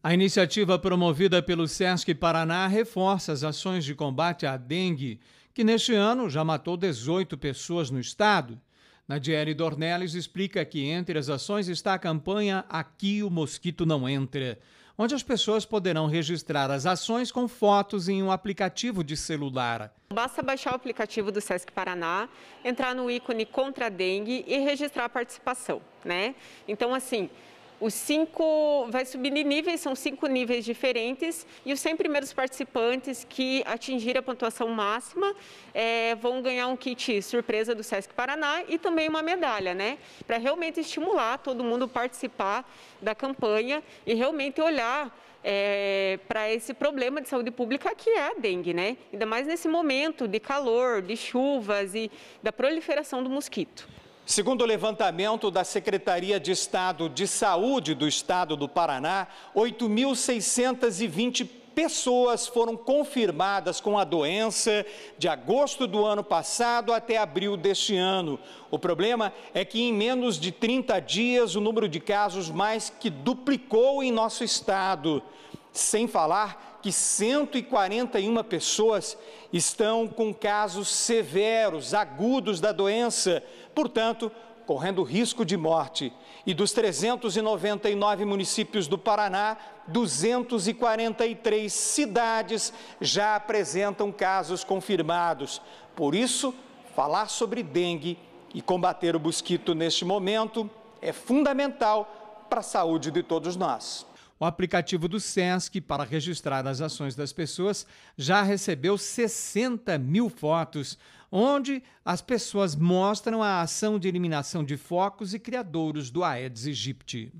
A iniciativa promovida pelo SESC Paraná reforça as ações de combate à dengue, que neste ano já matou 18 pessoas no estado. Nadiele Dornelles explica que entre as ações está a campanha Aqui o Mosquito Não Entra, onde as pessoas poderão registrar as ações com fotos em um aplicativo de celular. Basta baixar o aplicativo do Sesc Paraná, entrar no ícone Contra a Dengue e registrar a participação. Né? Então, assim, os cinco, vai subir de níveis, são cinco níveis diferentes e os 100 primeiros participantes que atingirem a pontuação máxima é, vão ganhar um kit surpresa do Sesc Paraná e também uma medalha, né? Para realmente estimular todo mundo a participar da campanha e realmente olhar é, para esse problema de saúde pública que é a dengue, né? Ainda mais nesse momento de calor, de chuvas e da proliferação do mosquito. Segundo o levantamento da Secretaria de Estado de Saúde do Estado do Paraná, 8.620 pessoas foram confirmadas com a doença de agosto do ano passado até abril deste ano. O problema é que em menos de 30 dias o número de casos mais que duplicou em nosso estado. Sem falar que 141 pessoas estão com casos severos, agudos da doença, portanto, correndo risco de morte. E dos 399 municípios do Paraná, 243 cidades já apresentam casos confirmados. Por isso, falar sobre dengue e combater o mosquito neste momento é fundamental para a saúde de todos nós. O aplicativo do SESC para registrar as ações das pessoas já recebeu 60 mil fotos, onde as pessoas mostram a ação de eliminação de focos e criadouros do Aedes aegypti.